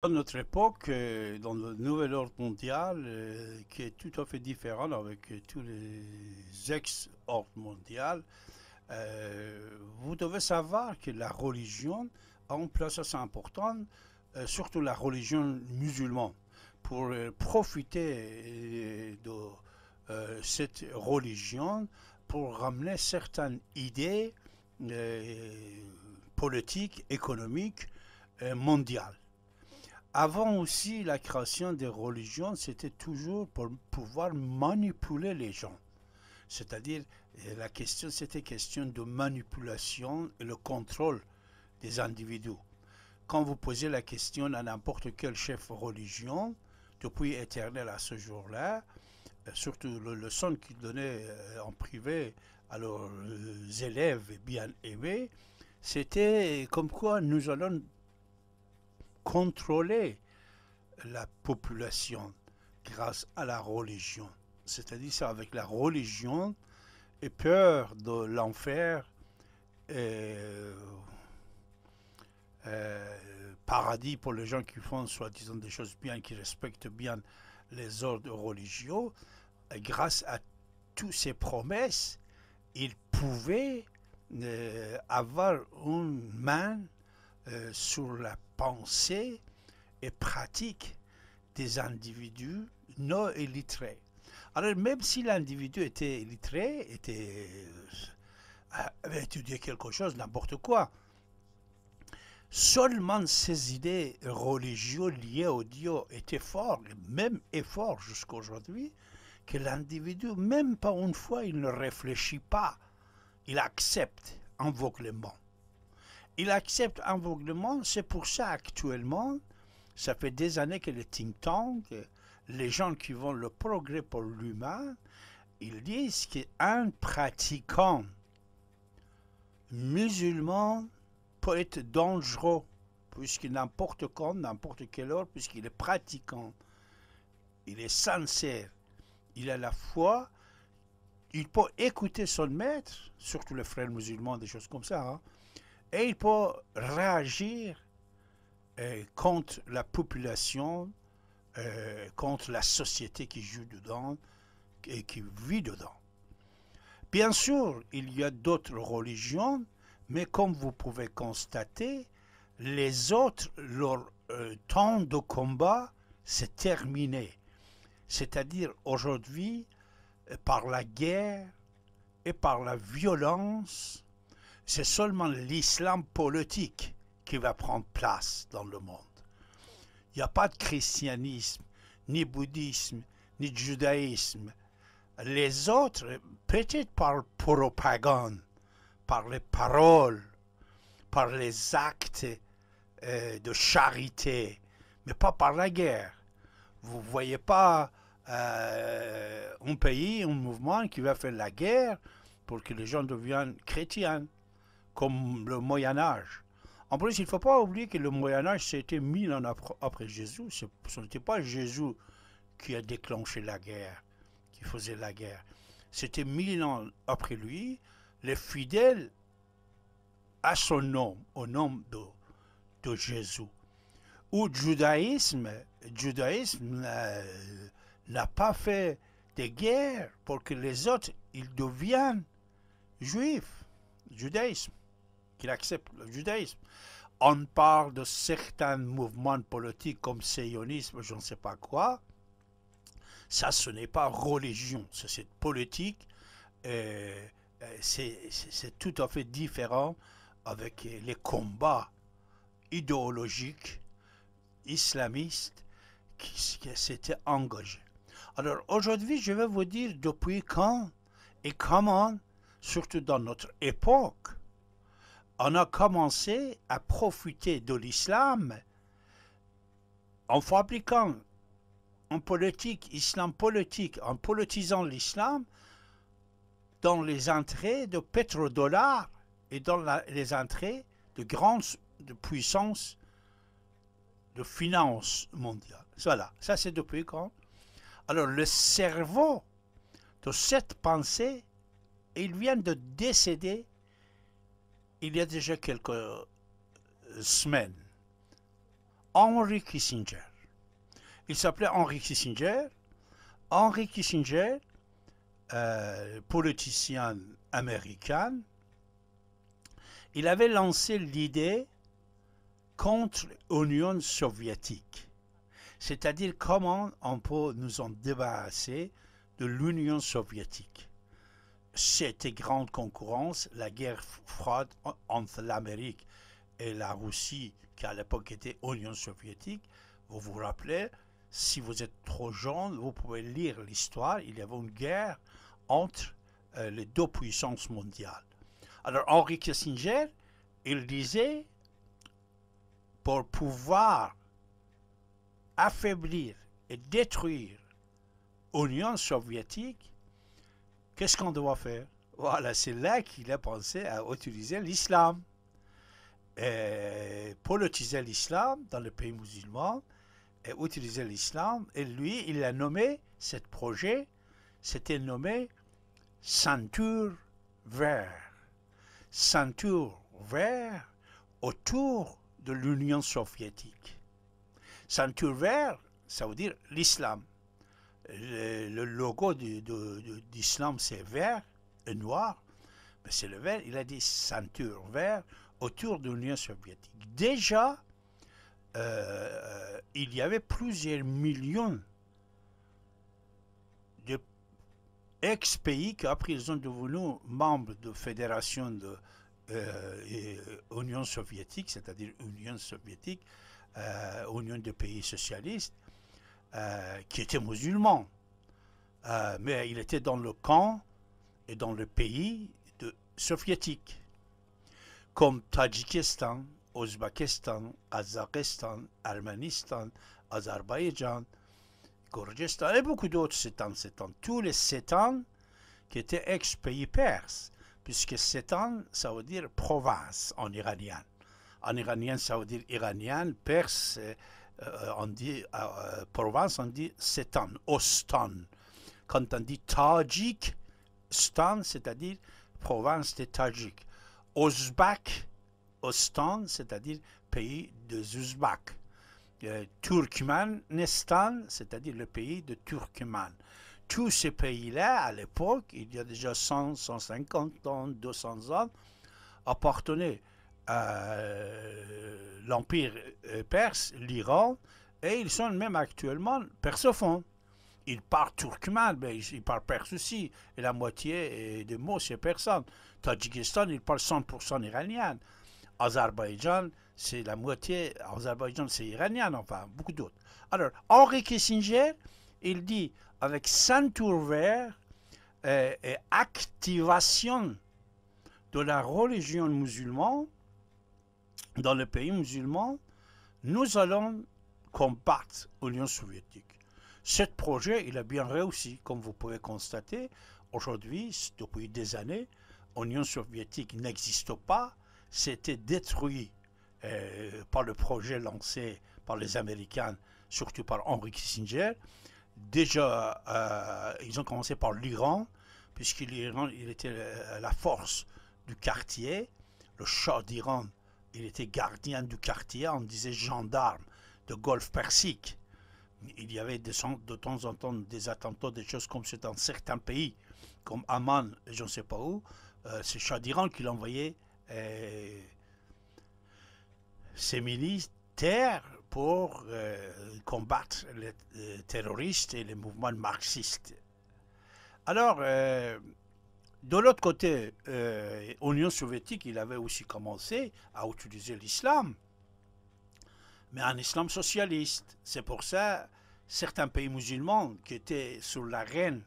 Dans notre époque, euh, dans le nouvel ordre mondial, euh, qui est tout à fait différent avec tous les ex-ordres mondiaux, euh, vous devez savoir que la religion a une place assez importante, surtout la religion musulmane, pour profiter de cette religion pour ramener certaines idées politiques, économiques, mondiales avant aussi la création des religions, c'était toujours pour pouvoir manipuler les gens. C'est-à-dire, euh, la question, c'était question de manipulation et le contrôle des individus. Quand vous posez la question à n'importe quel chef religion, depuis éternel à ce jour-là, euh, surtout le leçon qu'ils donnaient euh, en privé à leurs élèves bien aimés, c'était comme quoi nous allons contrôler la population grâce à la religion. C'est-à-dire avec la religion et peur de l'enfer, euh, euh, paradis pour les gens qui font soi-disant des choses bien, qui respectent bien les ordres religieux, grâce à toutes ces promesses, ils pouvaient euh, avoir une main sur la pensée et pratique des individus non illettrés. Alors même si l'individu était illettré, était, euh, avait étudié quelque chose, n'importe quoi, seulement ses idées religieuses liées au Dieu étaient fortes, même et fortes jusqu'à aujourd'hui, que l'individu, même pas une fois, il ne réfléchit pas, il accepte invoque le il accepte aveuglément. C'est pour ça actuellement, ça fait des années que les think tank les gens qui vont le progrès pour l'humain, ils disent qu'un pratiquant musulman peut être dangereux, puisqu'il n'importe quand, n'importe quelle heure, puisqu'il est pratiquant, il est sincère, il a la foi, il peut écouter son maître, surtout les frères musulmans, des choses comme ça. Hein et il peut réagir euh, contre la population, euh, contre la société qui joue dedans et qui vit dedans. Bien sûr, il y a d'autres religions, mais comme vous pouvez constater, les autres, leur euh, temps de combat s'est terminé. C'est-à-dire aujourd'hui, par la guerre et par la violence, c'est seulement l'islam politique qui va prendre place dans le monde. Il n'y a pas de christianisme, ni bouddhisme, ni de judaïsme. Les autres, peut-être par propagande, par les paroles, par les actes euh, de charité, mais pas par la guerre. Vous ne voyez pas euh, un pays, un mouvement qui va faire la guerre pour que les gens deviennent chrétiens comme le Moyen Âge. En plus, il ne faut pas oublier que le Moyen Âge, c'était mille ans après, Jésus. Ce n'était pas Jésus qui a déclenché la guerre, qui faisait la guerre. C'était mille ans après lui, les fidèles à son nom, au nom de, de Jésus. Ou judaïsme, judaïsme euh, n'a pas fait de guerre pour que les autres ils deviennent juifs, judaïsme qu'il accepte le judaïsme. On parle de certains mouvements politiques comme sionisme, je ne sais pas quoi. Ça, ce n'est pas religion, c'est politique. Euh, euh, c'est tout à fait différent avec les combats idéologiques islamistes qui, qui s'étaient engagés. Alors aujourd'hui, je vais vous dire depuis quand et comment, surtout dans notre époque, on a commencé à profiter de l'islam en fabriquant en politique, islam politique, en politisant l'islam dans les entrées de pétrodollars et dans les entrées de grandes de puissances de finances mondiales. Voilà, ça c'est depuis quand Alors le cerveau de cette pensée, il vient de décéder il y a déjà quelques euh, semaines, Henry Kissinger. Il s'appelait Henry Kissinger. Henry Kissinger, euh, politicien américain, il avait lancé l'idée contre l'Union soviétique, c'est-à-dire comment on peut nous en débarrasser de l'Union soviétique cette grande concurrence, la guerre froide entre l'Amérique et la Russie, qui à l'époque était Union soviétique, vous vous rappelez, si vous êtes trop jeune, vous pouvez lire l'histoire, il y avait une guerre entre euh, les deux puissances mondiales. Alors Henri Kissinger, il disait, pour pouvoir affaiblir et détruire l'Union soviétique, Qu'est-ce qu'on doit faire Voilà, c'est là qu'il a pensé à utiliser l'islam. Pour euh, politiser l'islam dans le pays musulman, et utiliser l'islam, et lui, il a nommé ce projet, c'était nommé ceinture vert. Ceinture vert autour de l'Union soviétique. Ceinture vert, ça veut dire l'islam le, logo d'Islam, c'est vert et noir, mais c'est le vert, il a des ceintures vertes autour de l'Union soviétique. Déjà, euh, il y avait plusieurs millions d'ex-pays qui après, ils ont devenu membres de fédération de euh, euh, Union soviétique, c'est-à-dire Union soviétique, euh, Union des pays socialistes, euh, qui était musulman. Euh, mais il était dans le camp et dans le pays de, soviétique, comme Tadjikistan, Ouzbékistan, Kazakhstan, Arménistan, Azerbaïdjan, Kurdistan et beaucoup d'autres Sétans, Tous les ans qui étaient ex-pays perses, puisque ans, ça veut dire province en iranien. En iranien, ça veut dire iranien, perse. Euh, on dit, province euh, euh, », Provence, on dit Setan, Ostan. Quand on dit Tajik, Stan, c'est-à-dire province des Tajiks. Ozbak, Ostan, c'est-à-dire pays de Uzbeks. Euh, Nestan c'est-à-dire le pays de Turkmen. Tous ces pays-là, à l'époque, il y a déjà 100, 150 ans, 200 ans, appartenaient euh, l'Empire euh, perse, l'Iran, et ils sont même actuellement persophones. Ils parlent turkman, mais ils parlent perse aussi. Et la moitié euh, des mots, c'est personne. Tadjikistan, ils parlent 100% iranien. Azerbaïdjan, c'est la moitié. Azerbaïdjan, c'est iranien, enfin, beaucoup d'autres. Alors, Henri Kissinger, il dit avec saint tour vert et activation de la religion musulmane, dans les pays musulmans, nous allons combattre l'Union soviétique. Ce projet, il a bien réussi, comme vous pouvez constater. Aujourd'hui, depuis des années, l'Union soviétique n'existe pas, c'était détruit euh, par le projet lancé par les Américains, surtout par Henry Kissinger. Déjà, euh, ils ont commencé par l'Iran, puisque l'Iran il était euh, la force du quartier, le chat d'Iran il était gardien du quartier, on disait gendarme de golfe Persique. Il y avait de, de temps en temps des attentats, des choses comme ça dans certains pays, comme Amman, je ne sais pas où. Euh, c'est Shah qui l'envoyait euh, ses militaires pour euh, combattre les, les terroristes et les mouvements marxistes. Alors, de l'autre côté, euh, l'Union soviétique, il avait aussi commencé à utiliser l'islam, mais un islam socialiste. C'est pour ça certains pays musulmans qui étaient sur l'arène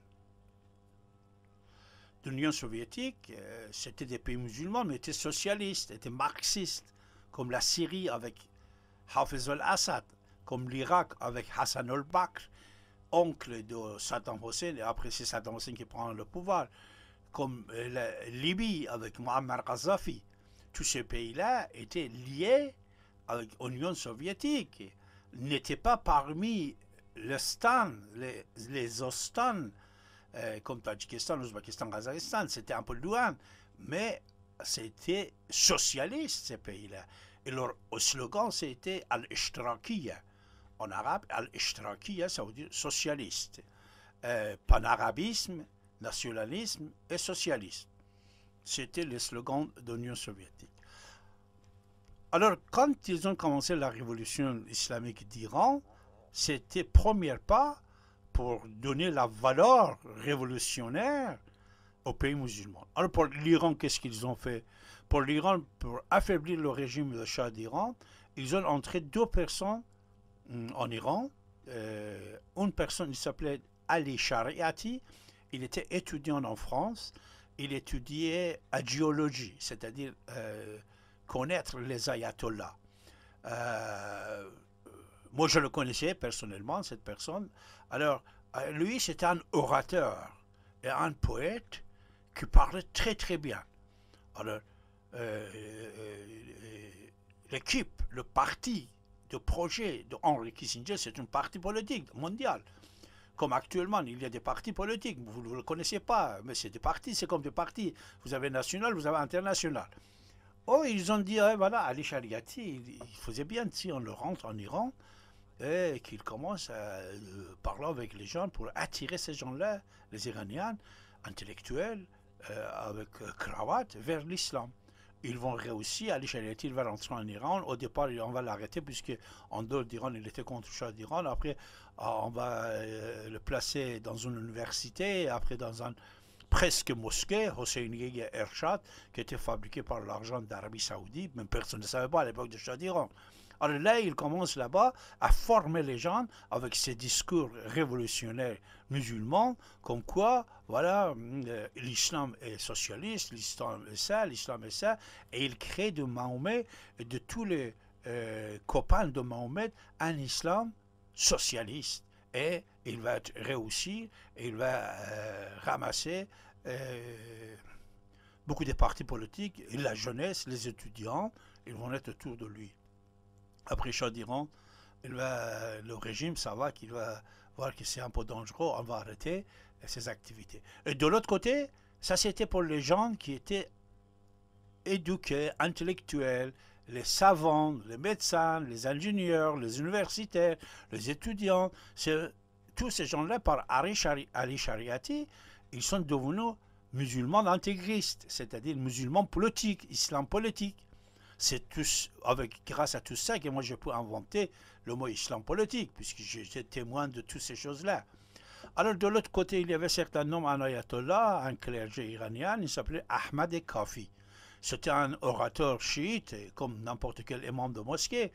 de l'Union soviétique, euh, c'était des pays musulmans, mais étaient socialistes, étaient marxistes, comme la Syrie avec Hafez al-Assad, comme l'Irak avec Hassan al-Bakr, oncle de Saddam Hussein, et après c'est Saddam Hussein qui prend le pouvoir comme euh, la Libye avec Mohamed Gaddafi. Tous ces pays-là étaient liés avec l'Union soviétique, n'étaient pas parmi le stan, les, les ostans, euh, comme Tadjikistan, Ouzbékistan, Kazakhstan, c'était un peu loin, mais c'était socialiste ces pays-là. Et leur slogan, c'était Al-Ishtrakiya. En arabe, Al-Ishtrakiya, ça veut dire socialiste. Euh, panarabisme, nationalisme et socialisme. C'était le slogan de l'Union soviétique. Alors, quand ils ont commencé la révolution islamique d'Iran, c'était premier pas pour donner la valeur révolutionnaire au pays musulman. Alors pour l'Iran, qu'est-ce qu'ils ont fait Pour l'Iran, pour affaiblir le régime de Shah d'Iran, ils ont entré deux personnes mm, en Iran. Euh, une personne qui s'appelait Ali Shariati il était étudiant en France. Il étudiait la géologie, c'est-à-dire euh, connaître les ayatollahs. Euh, moi, je le connaissais personnellement, cette personne. Alors, euh, lui, c'était un orateur et un poète qui parlait très, très bien. Alors, l'équipe, le parti de projet de Henry Kissinger, c'est une partie politique mondiale comme actuellement, il y a des partis politiques, vous ne le connaissez pas, mais c'est des partis, c'est comme des partis. Vous avez national, vous avez international. Oh, ils ont dit, eh, voilà, Ali Shariati, il, faisait bien si on le rentre en Iran et eh, qu'il commence à euh, euh, parler avec les gens pour attirer ces gens-là, les Iraniens, intellectuels, euh, avec cravate, vers l'islam ils vont réussir à aller il va rentrer en Iran. Au départ, on va l'arrêter puisque en dehors d'Iran, il était contre Shah d'Iran. Après, ah, on va euh, le placer dans une université, après dans un presque mosquée, Hossein Gheghe Ershad, qui était fabriqué par l'argent d'Arabie Saoudite. Mais personne ne savait pas à l'époque de Shah d'Iran. Alors ah, là, il commence là-bas à former les gens avec ses discours révolutionnaires musulmans, comme quoi, voilà, hum, euh, l'islam est socialiste, l'islam est ça, l'islam est ça, et il crée de Mahomet euh, de tous les euh, copains de Mahomet un islam socialiste. Et il va réussir, il va ramasser. beaucoup des partis politiques, la jeunesse, les étudiants, ils vont être autour de lui. Après Shah d'Iran, le régime, ça va, qu'il va voir que c'est un peu dangereux, on va arrêter ces activités. Et de l'autre côté, ça c'était pour les gens qui étaient éduqués, intellectuels, les savants, les médecins, les ingénieurs, les universitaires, les étudiants. Tous ces gens-là, par Ali, Shari, Ali Shariati, ils sont devenus musulmans intégristes, c'est-à-dire musulmans politiques, islam politique c'est tous, avec, grâce à tout ça que moi je peux inventer le mot islam politique, puisque j'étais témoin de toutes ces choses-là. Alors de l'autre côté, il y avait certains noms un ayatollah, un clergé iranien, il s'appelait Ahmad et Kafi. C'était un orateur chiite, comme n'importe quel imam de mosquée,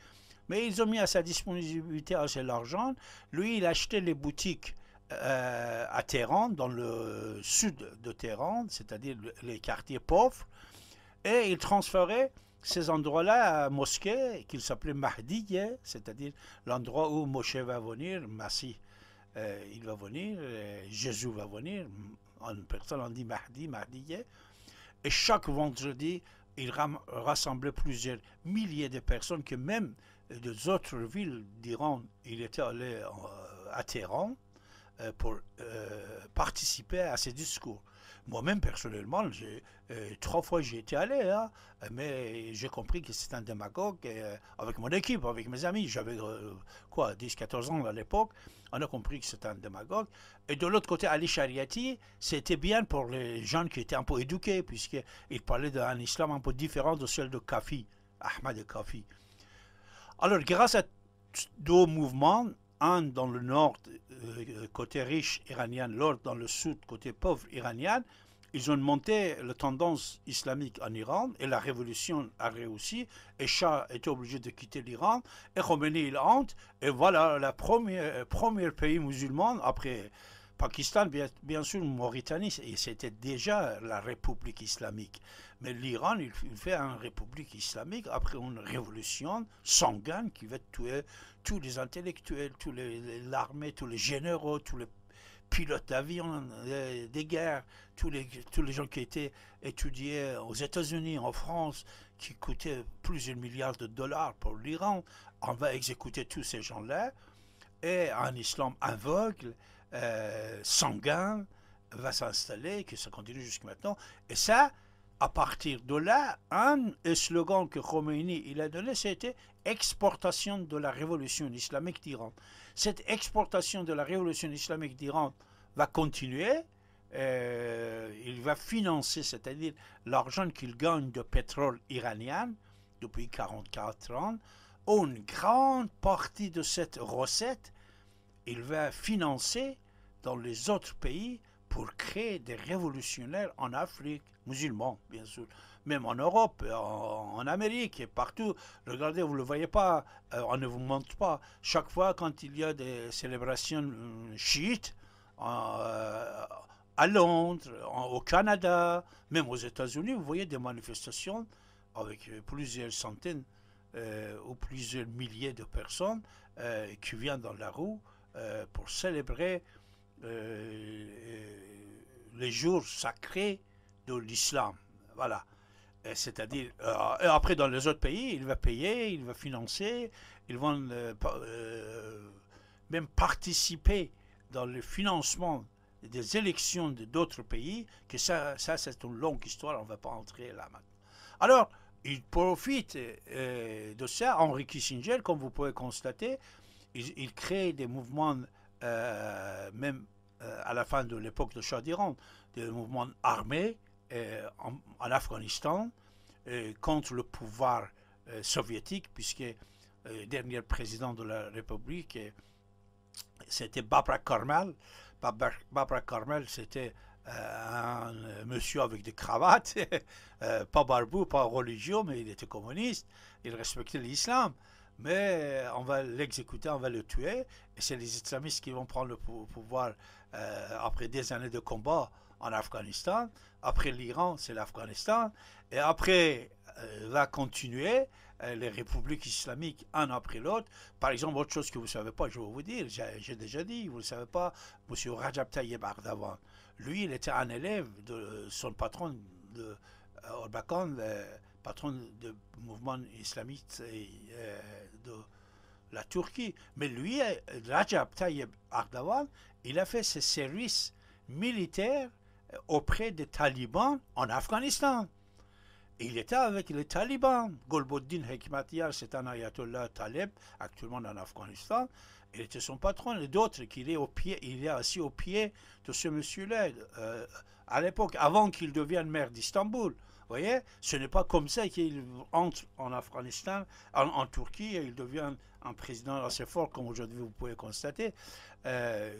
mais ils ont mis à sa disponibilité assez d'argent. Lui, il achetait les boutiques euh, à Téhéran, dans le sud de Téhéran, c'est-à-dire les quartiers pauvres, et il transférait ces endroits-là, mosquées mosquée, qu'il s'appelait Mahdiye, hein, c'est-à-dire l'endroit où Moshe va venir, Massi, euh, il va venir, euh, Jésus va venir, en personne on dit Mahdi, Mahdiye, hein. et chaque vendredi, il rassemblait plusieurs milliers de personnes que même des autres villes d'Iran, il était allé euh, à Téhéran pour participer à ces discours. Moi-même, personnellement, j'ai, euh, trois fois j'ai été allé, hein, mais j'ai compris que c'est un démagogue euh, avec mon équipe, avec mes amis. J'avais euh, quoi, 10-14 ans à l'époque. On a compris que c'était un démagogue. Et de l'autre côté, Ali Shariati, c'était bien pour les gens qui étaient un peu éduqués, puisqu'il parlait d'un islam un peu différent de celui de Kafi, Ahmad Kafi. Alors, grâce à deux mouvements, un dans le nord euh, euh, côté riche iranien, l'autre dans le sud côté pauvre iranien, ils ont monté la tendance islamique en Iran et la révolution a réussi et Shah était obligé de quitter l'Iran et Khomeini il entre. et voilà le premier, euh, premier pays musulman après Pakistan, bien, sûr, Mauritanie, c'était déjà la République islamique. Mais l'Iran, il fait une République islamique après une révolution sanguine qui va tuer tous les intellectuels, tous l'armée, tous les généraux, tous les pilotes d'avion, euh, des guerres, tous les, tous les gens qui étaient étudiés aux États-Unis, en France, qui coûtaient plusieurs milliards de dollars pour l'Iran. On va exécuter tous ces gens-là. Et un islam aveugle euh, sanguin va s'installer, que ça continue jusqu'à maintenant. Et ça, à partir de là, un slogan que Khomeini il a donné, c'était exportation de la révolution islamique d'Iran. Cette exportation de la révolution islamique d'Iran va continuer. Euh, il va financer, c'est-à-dire l'argent qu'il gagne de pétrole iranien depuis 44 ans, une grande partie de cette recette il va financer dans les autres pays pour créer des révolutionnaires en Afrique, musulmans bien sûr, même en Europe, en, Amérique et partout. Regardez, vous ne le voyez pas, euh, on ne vous montre pas. Chaque fois quand il y a des célébrations euh, chiites, euh, à Londres, au Canada, même aux États-Unis, vous voyez des manifestations avec plusieurs centaines ou plusieurs milliers de personnes qui viennent dans la rue euh, pour célébrer euh, euh, les jours sacrés de l'islam. Voilà. C'est-à-dire, après dans les autres pays, il va payer, il va financer, ils vont même participer dans le financement des élections d'autres pays, que ça, ça c'est une longue histoire, on ne va pas entrer là maintenant. Alors, il profite euh, de ça, Henry Kissinger, comme vous pouvez constater, il, crée des mouvements, euh, même euh, à la fin de l'époque de Shah d'Iran, des mouvements armés euh, en, Afghanistan contre le pouvoir soviétique, puisque le dernier président de la République, c'était Babra Carmel. Babra, Kormel, c'était un monsieur avec des cravates, pas barbu, pas religieux, mais il était communiste, il respectait l'islam mais on va l'exécuter, on va le tuer. Et c'est les islamistes qui vont prendre le pouvoir euh, après des années de combat en Afghanistan. Après l'Iran, c'est l'Afghanistan. Et après, euh, va continuer euh, les républiques islamiques un après l'autre. Par exemple, autre chose que vous ne savez pas, je vais vous dire, j'ai déjà dit, vous ne savez pas, M. Rajab Tayyip Ardavan, lui, il était un élève de son patron, de Orbakan, patron de mouvement islamiste et, de la Turquie. Mais lui, euh, Rajab Tayyip Erdogan, il a fait ses services militaires euh, auprès des talibans en Afghanistan. Il était avec les talibans. Golboddin Hekmatyar, c'est un ayatollah talib, actuellement en Afghanistan. Il était son patron. Et d'autres, qu'il est, au pied, il est assis au pied de ce monsieur-là, euh, à l'époque, avant qu'il devienne maire d'Istanbul voyez, ce n'est pas comme ça qu'il entre en Afghanistan, en, Turquie, et il devient un président assez fort, comme aujourd'hui vous pouvez constater. Euh,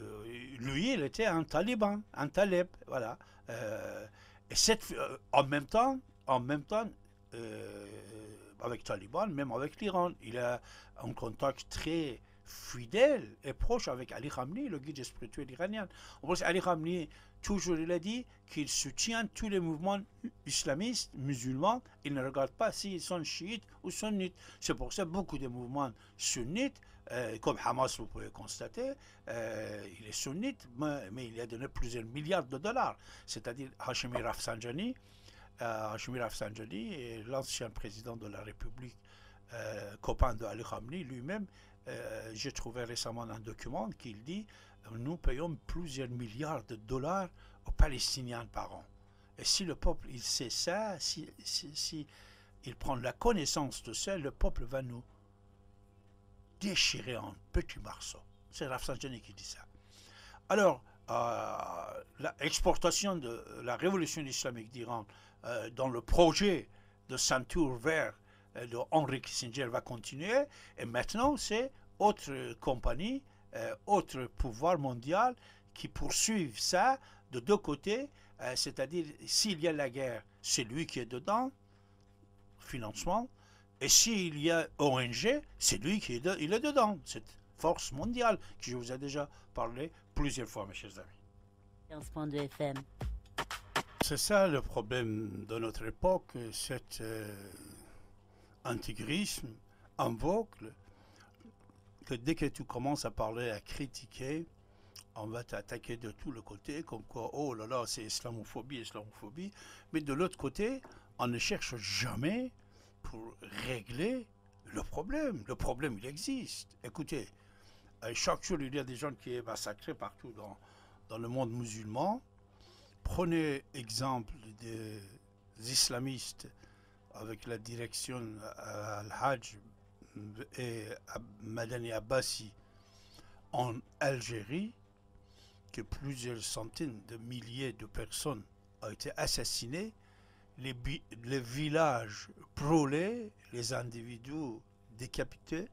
lui, il était un taliban, un talib, voilà. Euh, et cette, euh, en même temps, en même temps, avec Taliban, même avec l'Iran, il a un contact très fidèle et proche avec Ali Khamenei, le guide spirituel iranien. En plus, Ali Khamenei toujours il a dit qu'il soutient tous les mouvements islamistes, musulmans, il ne regarde pas s'ils sont chiites ou sunnites. C'est pour ça que beaucoup de mouvements sunnites, euh, comme Hamas, vous pouvez constater, euh, il est sunnite, mais, il a donné plusieurs milliards de dollars. C'est-à-dire Hashemi Rafsanjani, euh, l'ancien président de la République, copain de Ali Khamenei, lui-même, j'ai trouvé récemment un document qui dit nous payons plusieurs milliards de dollars aux Palestiniens par an. Et si le peuple il sait ça, si, si, il prend la connaissance de ça, le peuple va nous déchirer en petits morceaux. C'est Rafsanjani qui dit ça. Alors, euh, l'exportation de la révolution islamique d'Iran euh, dans le projet de ceinture vert euh, de Henry Kissinger va continuer. Et maintenant, c'est autre compagnie euh, autres pouvoirs mondiaux qui poursuivent ça de deux côtés, euh, c'est-à-dire s'il y a la guerre, c'est lui qui est dedans, financement, et s'il y a ONG, c'est lui qui est, il est dedans, cette force mondiale que je vous ai déjà parlé plusieurs fois, mes chers amis. C'est ça le problème de notre époque, euh, cet antigrisme en vogue que dès que tu commences à parler, à critiquer, on va t'attaquer de tous les côtés, comme quoi, oh là là, c'est islamophobie, islamophobie. Mais de l'autre côté, on ne cherche jamais pour régler le problème. Le problème, il existe. Écoutez, euh, chaque jour, il y a des gens qui sont massacrés partout dans, dans le monde musulman. Prenez exemple des islamistes avec la direction euh, Al-Hajj et Madani Abbasi en Algérie, que plusieurs centaines de milliers de personnes ont été assassinées, les, villages brûlés, les individus décapités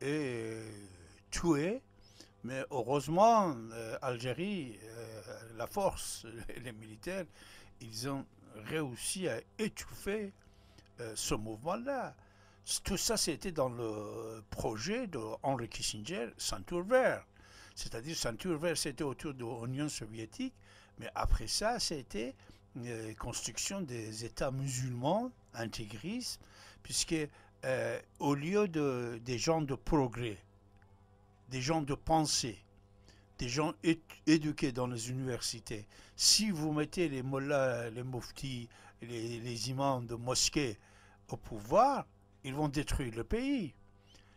et euh, tués. Mais heureusement, euh, Algérie, euh, la force, les militaires, ils ont réussi à étouffer ce mouvement-là. Tout ça, c'était dans le projet de Henry Kissinger, Ceinture verte. C'est-à-dire, Ceinture verte, c'était autour de l'Union soviétique, mais après ça, c'était la euh, construction des États musulmans intégristes, puisque euh, au lieu de, des gens de progrès, des gens de pensée, des gens éduqués dans les universités, si vous mettez les mollahs, les mouftis, les imams de mosquées au pouvoir, ils vont détruire le pays.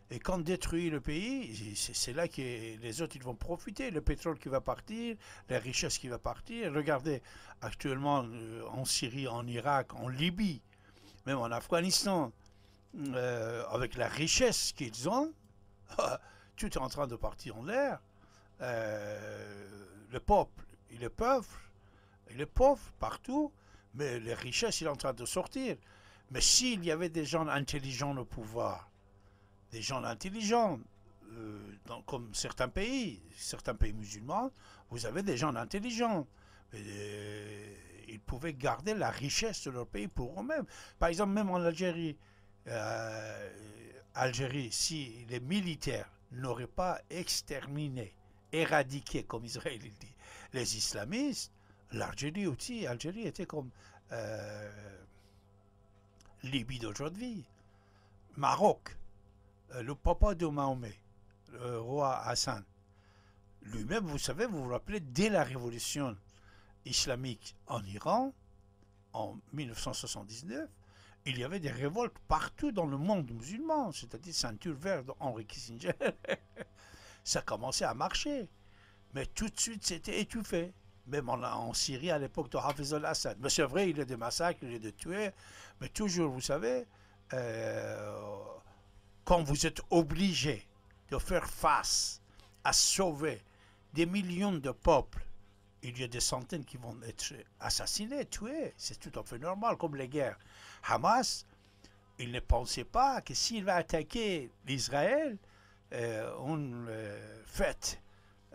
Et quand détruit le pays, c'est là que les autres ils vont profiter. Le pétrole qui va partir, la richesse qui va partir. Regardez, actuellement euh, en Syrie, en Irak, en Libye, même en Afghanistan, euh, avec la richesse qu'ils ont, tout est en train de partir en l'air. Euh, le peuple, il est pauvre, il est pauvre partout, mais les richesses, il est en train de sortir. Mais s'il y avait des gens intelligents au pouvoir, des gens intelligents, euh, comme certains pays, certains pays musulmans, vous avez des gens intelligents. Euh, ils pouvaient garder la richesse de leur pays pour eux-mêmes. Par exemple, même en Algérie, euh, Algérie, si les militaires n'auraient pas exterminé, éradiqué, comme Israël dit, les islamistes, l'Algérie aussi, l'Algérie était comme Libye d'aujourd'hui, Maroc, euh, le papa de Mahomet, le roi Hassan, lui-même, vous savez, vous vous rappelez, dès la révolution islamique en Iran, en 1979, il y avait des révoltes partout dans le monde musulman, c'est-à-dire ceinture verte henri Kissinger. Ça commençait à marcher, mais tout de suite c'était étouffé même en, Syrie à l'époque de Hafez al-Assad. Mais c'est vrai, il y a des massacres, il y a des tués, mais toujours, vous savez, euh, quand vous êtes obligé de faire face à sauver des millions de peuples, il y a des centaines qui vont être assassinés, tués. C'est tout à fait normal, comme les guerres. Hamas, il ne pensait pas que s'il va attaquer l'Israël, euh, on le fête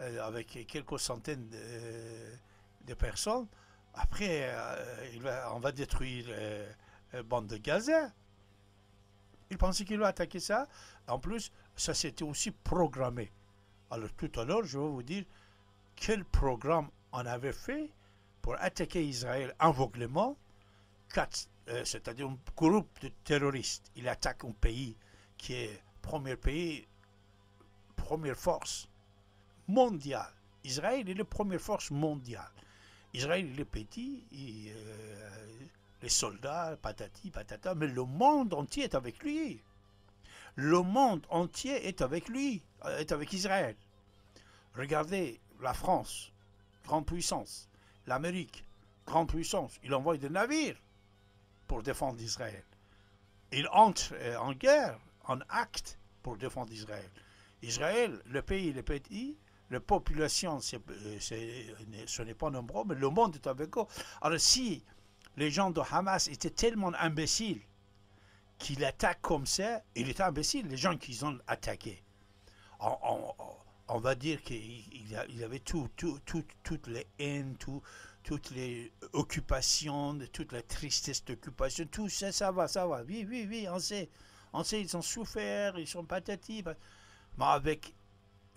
euh, avec quelques centaines de, personnes. Après, euh, on va détruire la euh, bande de Gaza. Il pensait qu'il va attaquer ça. En plus, ça s'était aussi programmé. Alors tout à l'heure, je vais vous dire quel programme on avait fait pour attaquer Israël en Euh, C'est-à-dire un groupe de terroristes. Il attaque un pays qui est premier pays, première force mondiale. Israël est la première force mondiale. Israël est petit, euh, les soldats, patati, patata, mais le monde entier est avec lui. Le monde entier est avec lui, euh, est avec Israël. Regardez la France, grande puissance, l'Amérique, grande puissance, il envoie des navires pour défendre Israël. Il entre euh, en guerre, en acte pour défendre Israël. Israël, le pays, il est petit, la population, euh, euh, ce n'est pas nombreux, mais le monde est avec eux. Alors si les gens de Hamas étaient tellement imbéciles qu'ils attaquent comme ça, ils étaient imbéciles, les gens qu'ils ont attaqués. On, va dire qu'ils avaient tout, toutes les haines, toutes les occupations, toute la tristesse d'occupation, tout ça, ça va, ça va. Oui, oui, oui, on sait. On sait, ils ont souffert, ils sont pathétiques Mais avec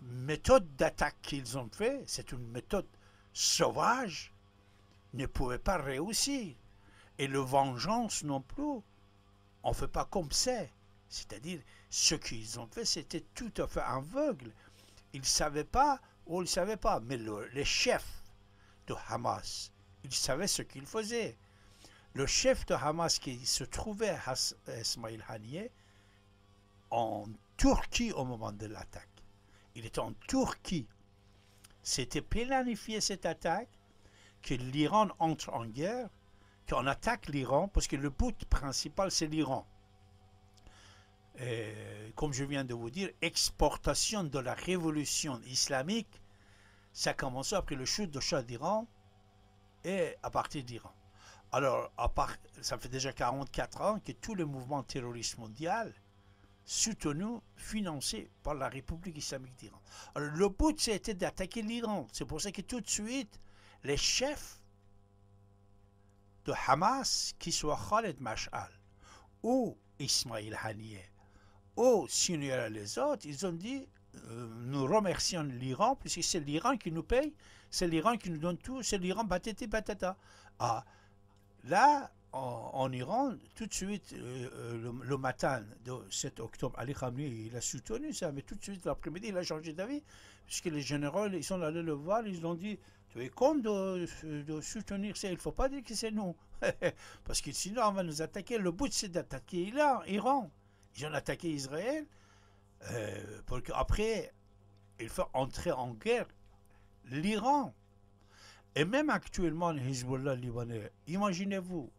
méthode d'attaque qu'ils ont fait, c'est une méthode sauvage, ne pouvait pas réussir. Et le vengeance non plus, on ne fait pas comme c'est. C'est-à-dire, ce qu'ils ont fait, c'était tout à fait aveugle. Ils ne savaient pas ou ils ne savaient pas. Mais le, les chefs de Hamas, ils savaient ce qu'ils faisaient. Le chef de Hamas qui se trouvait, Ismail Haniyeh, en Turquie au moment de l'attaque il était en Turquie. C'était planifié cette attaque, que l'Iran entre en guerre, qu'on attaque l'Iran, parce que le but principal, c'est l'Iran. comme je viens de vous dire, exportation de la révolution islamique, ça commence après le chute de Shah d'Iran et à partir d'Iran. Alors, ça fait déjà 44 ans que tout le mouvement terroriste mondial, soutenu, financé par la République islamique d'Iran. le but, c'était d'attaquer l'Iran. C'est pour ça que tout de suite, les chefs de Hamas, qui soient Khaled Mash'al ou Ismail Haniyeh, ou et les autres, ils ont dit euh, nous remercions l'Iran, puisque c'est l'Iran qui nous paye, c'est l'Iran qui nous donne tout, c'est l'Iran batata batata. Ah, là, en, Iran, tout de suite, euh, euh, le, matin de 7 octobre, Ali Khamenei, il a soutenu ça, mais tout de suite, l'après-midi, il a changé d'avis, puisque les généraux, ils sont allés le voir, ils ont dit, tu es con de, soutenir ça, il ne faut pas dire que c'est nous, parce que sinon, on va nous attaquer. Le but, c'est d'attaquer l'Iran. Ils ont attaqué Israël, euh, pour qu'après, il faut entrer en guerre l'Iran. Et même actuellement, Hezbollah libanais, imaginez-vous,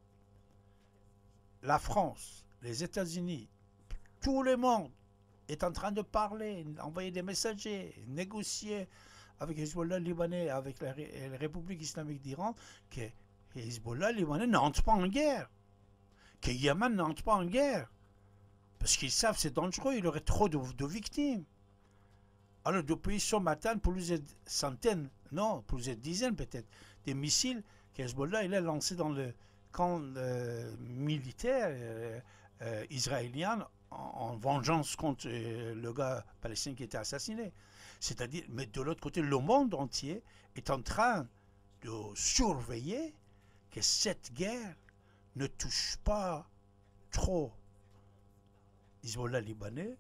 la France, les États-Unis, tout le monde est en train de parler, envoyer des messagers, négocier avec Hezbollah libanais, avec la, République islamique d'Iran, que Hezbollah libanais n'entre pas en guerre, que Yémen n'entre pas en guerre, parce qu'ils savent c'est dangereux, il aurait trop de, victimes. Alors depuis ce matin, de centaines, non, de dizaines peut-être, des missiles que Hezbollah il a lancés dans le, militaires euh, militaire euh, euh, israélien en vengeance contre le gars palestinien qui était assassiné. C'est-à-dire, mais de l'autre côté, le monde entier est en train de surveiller que cette guerre ne touche pas trop israël libanais,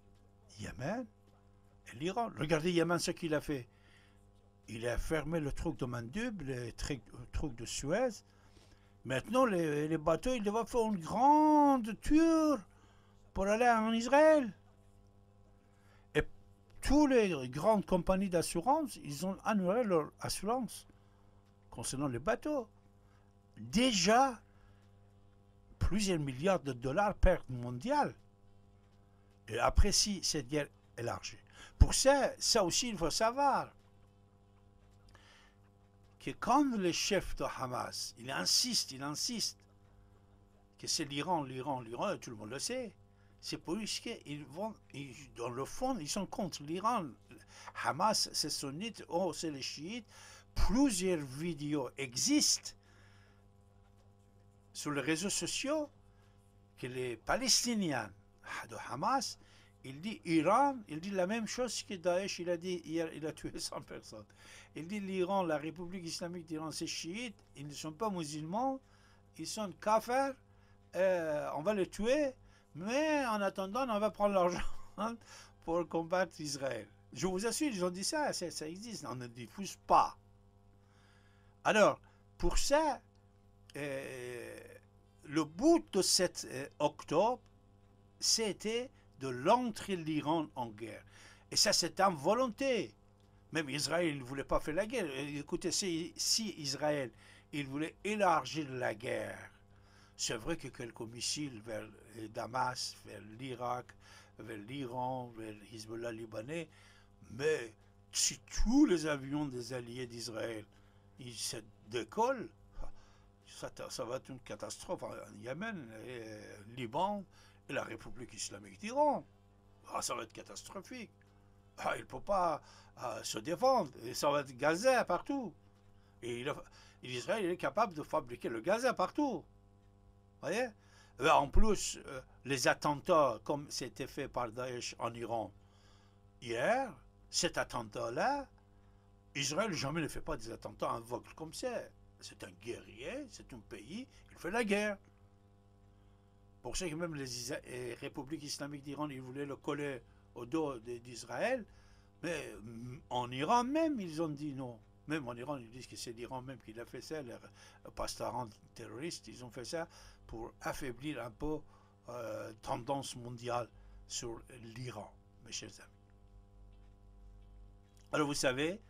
Yémen et l'Iran. Regardez Yémen ce qu'il a fait. Il a fermé le truc de Mandoub, le truc, truc de Suez. Maintenant, les, bateaux, ils doivent faire une grande tour pour aller en Israël. Et toutes les grandes compagnies d'assurance, ils ont annulé leur assurance concernant les bateaux. Déjà, plusieurs milliards de dollars perte mondiale. Et après, si cette guerre élargie. Pour ça, ça aussi, il faut savoir que quand le chef de Hamas, il insiste, il insiste, que c'est l'Iran, l'Iran, l'Iran, tout le monde le sait, c'est pour ce qu'ils vont, dans le fond, ils sont contre l'Iran. Hamas, c'est sunnite, oh, c'est les chiites. Plusieurs vidéos existent sur les réseaux sociaux que les Palestiniens de Hamas, il dit Iran, il dit la même chose que Daesh, il a dit hier, il a tué 100 personnes. Il dit l'Iran, la République islamique d'Iran, c'est chiite, ils ne sont pas musulmans, ils sont kafirs, euh, on va les tuer, mais en attendant, on va prendre l'argent pour combattre Israël. Je vous assure, ils ont dit ça, ça, existe, on ne diffuse pas. Alors, pour ça, euh, le bout de cet euh, octobre, c'était de l'entrée de l'Iran en guerre. Et ça, c'est en volonté. Même Israël ne voulait pas faire la guerre. Écoutez, si, Israël il voulait élargir la guerre, c'est vrai que quelques missiles vers euh, Damas, vers l'Irak, vers l'Iran, vers Hezbollah libanais, mais si tous les avions des alliés d'Israël ils se décollent, ça, ça, va être une catastrophe en Yémen, et euh, Liban, la République islamique d'Iran, ah, ça va être catastrophique. Ah, il ne peut pas euh, se défendre. Et ça va être gazé partout. Et Israël est capable de fabriquer le gazé partout. Vous voyez euh, En plus, euh, les attentats, comme c'était fait par Daesh en Iran hier, cet attentat-là, Israël jamais ne fait pas des attentats vogue comme ça. C'est un guerrier, c'est un pays, il fait la guerre pour ça que même les, républiques islamiques d'Iran, ils voulaient le coller au dos d'Israël. Mais en Iran même, ils ont dit non. Même en Iran, ils disent que c'est l'Iran même qui l'a fait ça, les pasteurs terroristes, ils ont fait ça pour affaiblir un peu euh, tendance mondiale sur l'Iran, mes chers amis. Alors vous savez,